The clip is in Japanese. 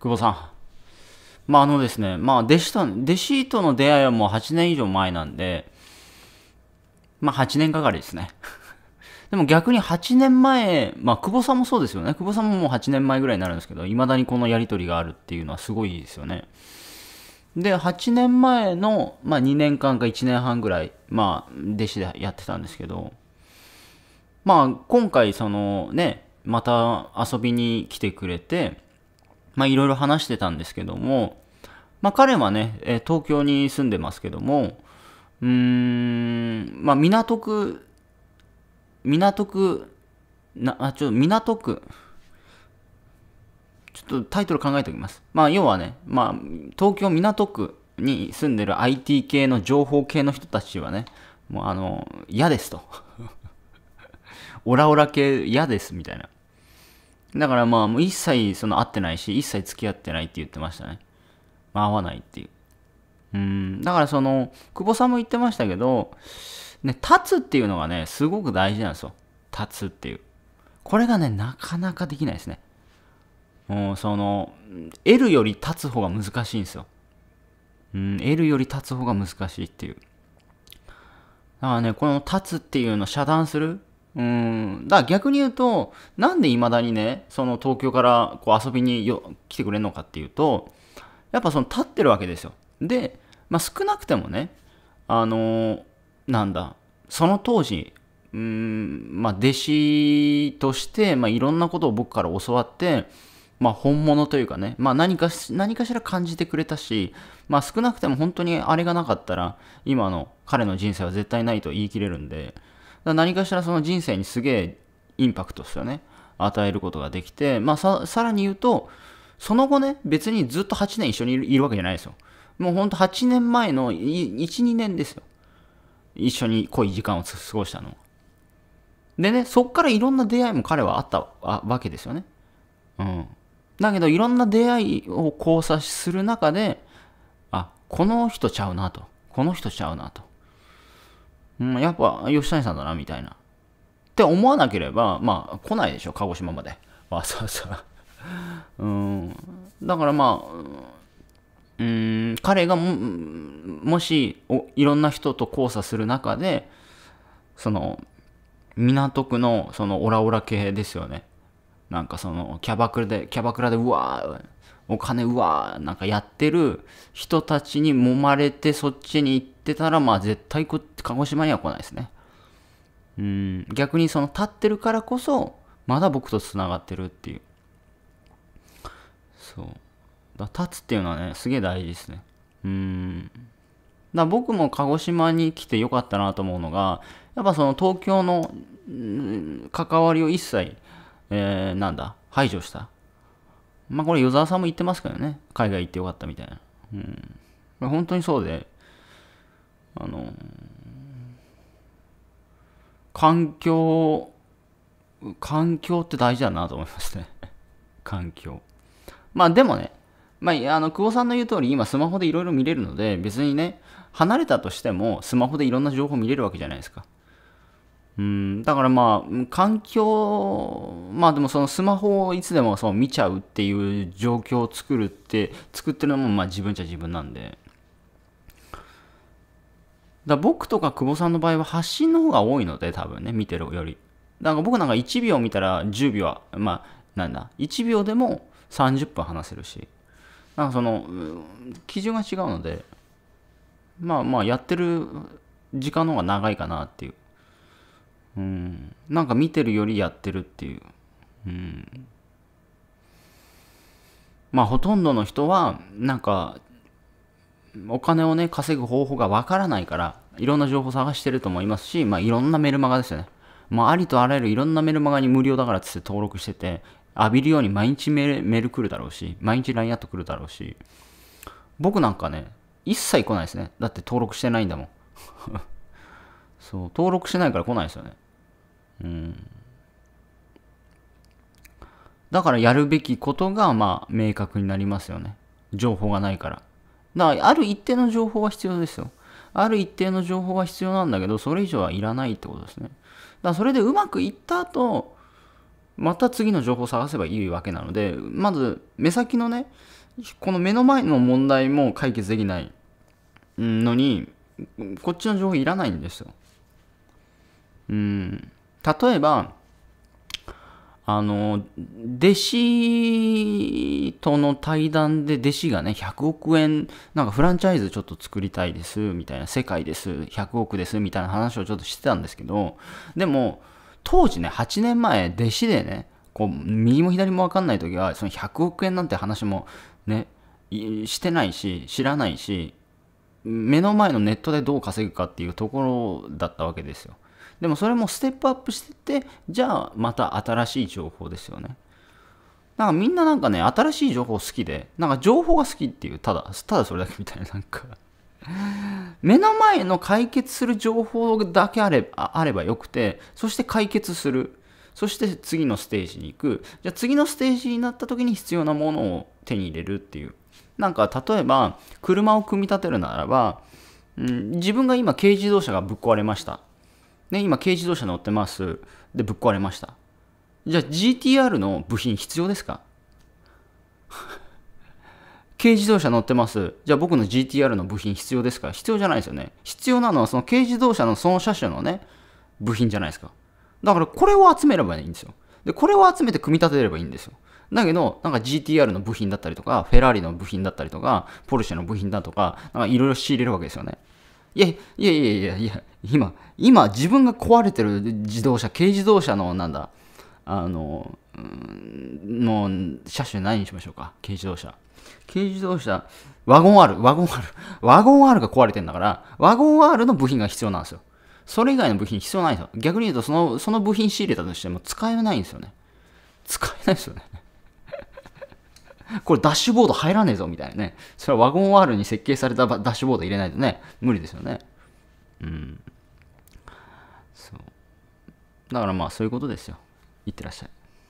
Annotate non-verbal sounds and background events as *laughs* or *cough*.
久保さん。まああのですね、まあ弟子と、弟子との出会いはもう8年以上前なんで、まあ8年かかりですね。*laughs* でも逆に8年前、まあ久保さんもそうですよね。久保さんももう8年前ぐらいになるんですけど、未だにこのやりとりがあるっていうのはすごいですよね。で、8年前の、まあ、2年間か1年半ぐらい、まあ弟子でやってたんですけど、まあ今回そのね、また遊びに来てくれて、まあいろいろ話してたんですけども、まあ彼はね、え東京に住んでますけども、うーん、まあ港区、港区、な、あ、ちょっと港区、ちょっとタイトル考えておきます。まあ要はね、まあ東京港区に住んでる IT 系の情報系の人たちはね、もうあの、嫌ですと。*laughs* オラオラ系嫌ですみたいな。だからまあもう一切その会ってないし一切付き合ってないって言ってましたね、まあ、会わないっていううんだからその久保さんも言ってましたけど、ね、立つっていうのがねすごく大事なんですよ立つっていうこれがねなかなかできないですねもうその得るより立つ方が難しいんですようん得るより立つ方が難しいっていうだからねこの立つっていうのを遮断するうん、だから逆に言うと、なんで未だにね、その東京からこう遊びによ来てくれるのかっていうと、やっぱその立ってるわけですよ。で、まあ、少なくてもね、あのー、なんだ、その当時、うん、まあ、弟子として、まあ、いろんなことを僕から教わって、まあ、本物というかね、まあ、何か何かしら感じてくれたし、まあ、少なくても本当にあれがなかったら今の彼の人生は絶対ないと言い切れるんで、何かしらその人生にすげえインパクトですよね。与えることができて、まあさ、さらに言うと、その後ね、別にずっと8年一緒にいるわけじゃないですよ。もうほんと8年前の1、2年ですよ。一緒に濃い時間を過ごしたの。でね、そっからいろんな出会いも彼はあったわけですよね。うん。だけど、いろんな出会いを交差する中で、あ、この人ちゃうなと。この人ちゃうなと。うん、やっぱ吉谷さんだな、みたいな。って思わなければ、まあ、来ないでしょ、鹿児島まで。わざわざ。うん。だからまあ、うん、彼がも、もしお、いろんな人と交差する中で、その、港区の、その、オラオラ系ですよね。なんかその、キャバクラで、キャバクラで、うわー、お金うわーなんかやってる人たちに揉まれてそっちに行ってたらまあ絶対こ鹿児島には来ないですねうん逆にその立ってるからこそまだ僕とつながってるっていうそうだ立つっていうのはねすげえ大事ですねうんだ僕も鹿児島に来てよかったなと思うのがやっぱその東京の関わりを一切、えー、なんだ排除したまあこれ、与沢さんも言ってますからね。海外行ってよかったみたいな。うん。本当にそうで、あの、環境、環境って大事だなと思いますね。*laughs* 環境。まあでもね、まあ、あの、久保さんの言う通り、今スマホでいろいろ見れるので、別にね、離れたとしても、スマホでいろんな情報見れるわけじゃないですか。うん、だからまあ、環境、まあでもそのスマホをいつでもそう見ちゃうっていう状況を作るって、作ってるのもまあ自分じゃ自分なんで。だ僕とか久保さんの場合は発信の方が多いので、多分ね、見てるより。んか僕なんか1秒見たら10秒は、まあ、なんだ、1秒でも30分話せるし。なんかその、基準が違うので、まあまあやってる時間の方が長いかなっていう。うん、なんか見てるよりやってるっていう、うん、まあほとんどの人はなんかお金をね稼ぐ方法がわからないからいろんな情報探してると思いますし、まあ、いろんなメルマガですよね、まあ、ありとあらゆるいろんなメルマガに無料だからっつって登録してて浴びるように毎日メール来るだろうし毎日 LINE アット来るだろうし僕なんかね一切来ないですねだって登録してないんだもん *laughs* そう登録してないから来ないですよねうん、だからやるべきことがまあ明確になりますよね情報がないからだからある一定の情報は必要ですよある一定の情報は必要なんだけどそれ以上はいらないってことですねだからそれでうまくいった後また次の情報を探せばいいわけなのでまず目先のねこの目の前の問題も解決できないのにこっちの情報いらないんですようん例えば、あの、弟子との対談で弟子がね、100億円、なんかフランチャイズちょっと作りたいです、みたいな、世界です、100億です、みたいな話をちょっとしてたんですけど、でも、当時ね、8年前、弟子でね、こう、右も左もわかんない時は、その100億円なんて話もね、してないし、知らないし、目の前のネットでどう稼ぐかっていうところだったわけですよ。でもそれもステップアップしてって、じゃあまた新しい情報ですよね。なんかみんななんかね、新しい情報好きで、なんか情報が好きっていう、ただ、ただそれだけみたいな、なんか目の前の解決する情報だけあればあればよくて、そして解決する。そして次のステージに行く。じゃあ次のステージになった時に必要なものを手に入れるっていう。なんか例えば、車を組み立てるならば、うん、自分が今軽自動車がぶっ壊れました。ね、今軽自動車乗ってます。で、ぶっ壊れました。じゃあ GTR の部品必要ですか *laughs* 軽自動車乗ってます。じゃあ僕の GTR の部品必要ですか必要じゃないですよね。必要なのはその軽自動車のその車種のね、部品じゃないですか。だからこれを集めればいいんですよ。で、これを集めて組み立てればいいんですよ。だけど、なんか GTR の部品だったりとか、フェラーリの部品だったりとか、ポルシェの部品だとか、なんかいろいろ仕入れるわけですよね。いやいやいやいやいや、今、今自分が壊れてる自動車、軽自動車のなんだ、あの、の車種何にしましょうか、軽自動車。軽自動車、ワゴン R、ワゴン R、ワゴン R が壊れてんだから、ワゴン R の部品が必要なんですよ。それ以外の部品必要ないんですよ。逆に言うと、その、その部品仕入れたとしても使えないんですよね。使えないですよね。これダッシュボード入らねえぞみたいなね。それはワゴン R に設計されたダッシュボード入れないとね、無理ですよね。うん。そう。だからまあそういうことですよ。いってらっしゃい。